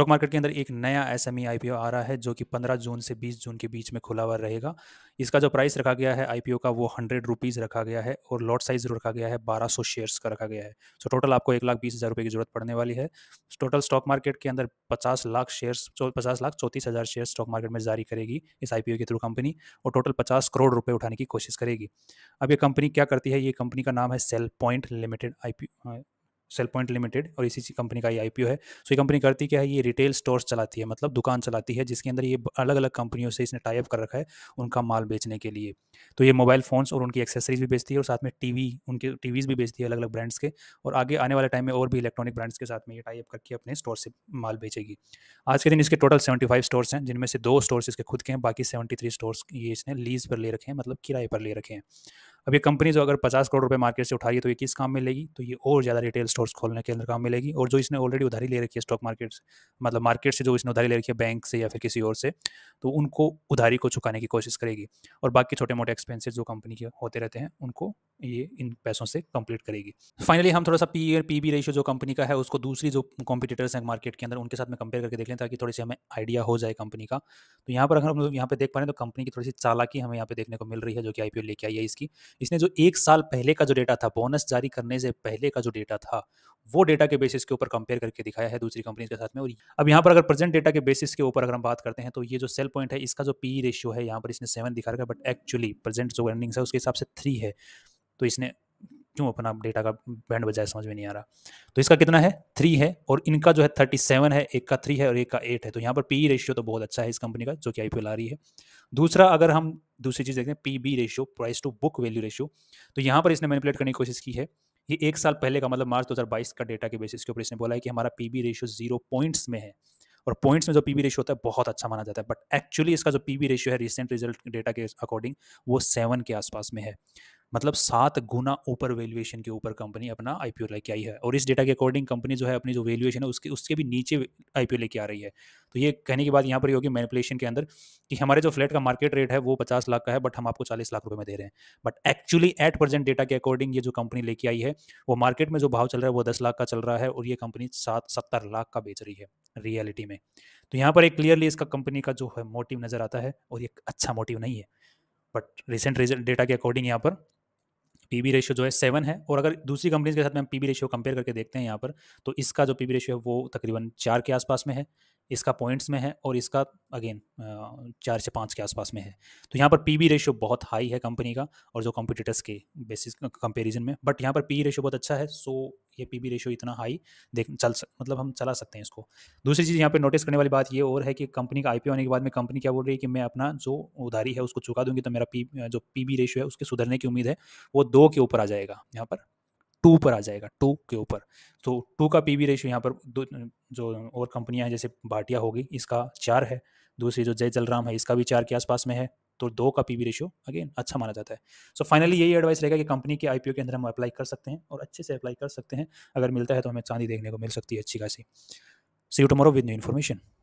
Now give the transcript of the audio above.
stock market के अंदर एक नया एस एम आईपीओ आ रहा है जो कि 15 जून से 20 जून के बीच में खुला हुआ रहेगा इसका जो प्राइस रखा गया है आईपीओ का वो हंड्रेड रुपीज़ रखा गया है और लॉट साइज रखा गया है 1200 शेयर्स का रखा गया है सो टोटल आपको एक लाख बीस हज़ार रुपये की जरूरत पड़ने वाली है टोटल स्टॉक मार्केट के अंदर पचास लाख शेयर्स पचास लाख चौंतीस हज़ार शेयर स्टॉक मार्केट में जारी करेगी इस आई के थ्रू कंपनी और टोटल पचास करोड़ रुपये उठाने की कोशिश करेगी अब ये कंपनी क्या करती है ये कंपनी का नाम है Cell Point Limited I Cell Point Limited और इसी कंपनी का ये आईपीओ है सो ये कंपनी करती क्या है ये रिटेल स्टोर्स चलाती है मतलब दुकान चलाती है जिसके अंदर ये अलग अलग कंपनियों से इसने टाइप कर रखा है उनका माल बेचने के लिए तो ये मोबाइल फ़ोन्स और उनकी एक्सेसरीज भी बेचती है और साथ में टीवी उनके टीवीज़ भी बेचती है अलग अलग ब्रांड्स के और आगे आने वाले टाइम में और भी इलेक्ट्रॉनिक ब्रांड्स के साथ में ये टाइप करके अपने स्टोर से माल बेचेगी आज के दिन इसके टोटल सेवेंटी फाइव स्टोर्स हैं जिनमें से दो स्टोर्स इसके खुद के हैं बाकी सेवेंटी थ्री स्टोर्स ये इसने लीज पर ले रखे हैं मतलब किराए पर ले रखे हैं अब ये कंपनी जो अगर पचास करोड़ रुपये मार्केट से उठाई है तो ये किस काम में लेगी तो ये और ज़्यादा रिटेल स्टोर्स खोलने के अंदर काम मिलेगी और जो इसने ऑलरेडी उधारी ले रखी है स्टॉक मार्केट से मतलब मार्केट से जो इसने उधारी ले रखी है बैंक से या फिर किसी और से तो उनको उधारी को चुकाने की कोशिश करेगी और बाकी छोटे मोटे एक्सपेंसिस जो कंपनी के होते रहते हैं उनको ये इन पैसों से कंप्लीट करेगी फाइनली हम थोड़ा सा पी और पी बी रेशियो जो कंपनी का है उसको दूसरी जो कॉम्पिटिटर्स हैं मार्केट के अंदर उनके साथ में कंपेयर करके देख लें ताकि थोड़ी सी हमें आइडिया हो जाए कंपनी का तो यहाँ पर अगर हम यहाँ पे देख पा रहे हैं तो कंपनी की थोड़ी सी चालाकी हमें यहाँ पे देखने को मिल रही है जो कि आई लेके आई है इसकी इसने जो एक साल पहले का जो डेटा था बोनस जारी करने से पहले का जो डेटा था वो डेटा के बेसिस के ऊपर कंपेयर करके दिखाया है दूसरी कंपनी के साथ में और अब यहाँ पर अगर प्रेजेंट डेटा के बेसिस के ऊपर अगर हम बात करते हैं तो ये जो सेल पॉइंट है इसका जो पी रेशियो है यहाँ पर इसने सेवन दिखा रखा है बट एक्चुअली प्रेजेंट जो अर्निंग्स है उसके हिसाब से थ्री है तो इसने क्यों अपना डेटा का बैंड बजाय समझ में नहीं आ रहा तो इसका कितना है थ्री है और इनका जो है थर्टी सेवन है एक का थ्री है और एक का एट है तो यहाँ पर पी रेशियो e तो बहुत अच्छा है इस कंपनी का जो कि आई आ रही है दूसरा अगर हम दूसरी चीज़ देखते हैं P B ratio price to book value ratio तो यहाँ पर इसने मैनिपुलेट करने की कोशिश की है ये एक साल पहले का मतलब मार्च दो का डेटा के बेसिस के ऊपर इसने बोला है कि हमारा P B ratio zero points में है और पॉइंट्स में जो पी बी रेशियो होता है बहुत अच्छा माना जाता है बट एक्चुअली इसका जो पी बी रेशियो है रिसेंट रिजल्ट डेटा के अकॉर्डिंग वो सेवन के आसपास में है मतलब सात गुना ऊपर वैल्यूएशन के ऊपर कंपनी अपना आईपीओ लेके आई है और इस डेटा के अकॉर्डिंग कंपनी जो है अपनी जो वैल्यूएशन है उसके उसके भी नीचे आईपीओ लेके आ रही है तो ये कहने की बात यहाँ पर होगी मैनिपुलेशन के अंदर कि हमारे जो फ्लैट का मार्केट रेट है वो पचास लाख का है बट हम आपको चालीस लाख रुपये में दे रहे हैं but actually at present data के अकॉर्डिंग ये जो कंपनी लेके आई है वो मार्केट में जो भाव चल रहा है वो दस लाख का चल रहा है और ये कंपनी सात सत्तर लाख का बेच रही है रियलिटी में तो यहाँ पर एक क्लियरली इसका कंपनी का जो है मोटिव नज़र आता है और ये अच्छा मोटिव नहीं है बट रिसेंट रिजल्ट डेटा के अकॉर्डिंग यहाँ पर पी बी रेशियो जो है सेवन है और अगर दूसरी कंपनीज के साथ में हम पी बी रेशियो कंपेयर करके देखते हैं यहाँ पर तो इसका जो पी बी रेशियो है वो तकरीबन चार के आसपास में है इसका पॉइंट्स में है और इसका अगेन चार से पाँच के आसपास में है तो यहाँ पर पी बी रेशियो बहुत हाई है कंपनी का और जो कंपिटिटर्स के बेसिस कंपेरिजन में बट यहाँ पर पी रेशियो e बहुत अच्छा है सो ये पी बी रेशियो इतना हाई देख चल सक, मतलब हम चला सकते हैं इसको दूसरी चीज़ यहाँ पे नोटिस करने वाली बात ये और है कि कंपनी का आईपीओ होने के बाद में कंपनी क्या बोल रही है कि मैं अपना जो उधारी है उसको चुका दूंगी तो मेरा पी जो पी बी रेशियो है उसके सुधरने की उम्मीद है वो दो के ऊपर आ जाएगा यहाँ पर टू पर आ जाएगा टू के ऊपर तो टू का पी बी रेशियो यहाँ पर दो जो और कंपनियाँ हैं जैसे भाटिया होगी इसका चार है दूसरी जो जय जलराम है इसका भी चार के आसपास में है तो दो का पीबी रेशियो अगेन अच्छा माना जाता है सो फाइनली यही एडवाइस रहेगा कि कंपनी के ओ के अंदर हम अप्लाई कर सकते हैं और अच्छे से अप्लाई कर सकते हैं अगर मिलता है तो हमें चांदी देखने को मिल सकती है अच्छी खासी see you tomorrow with new information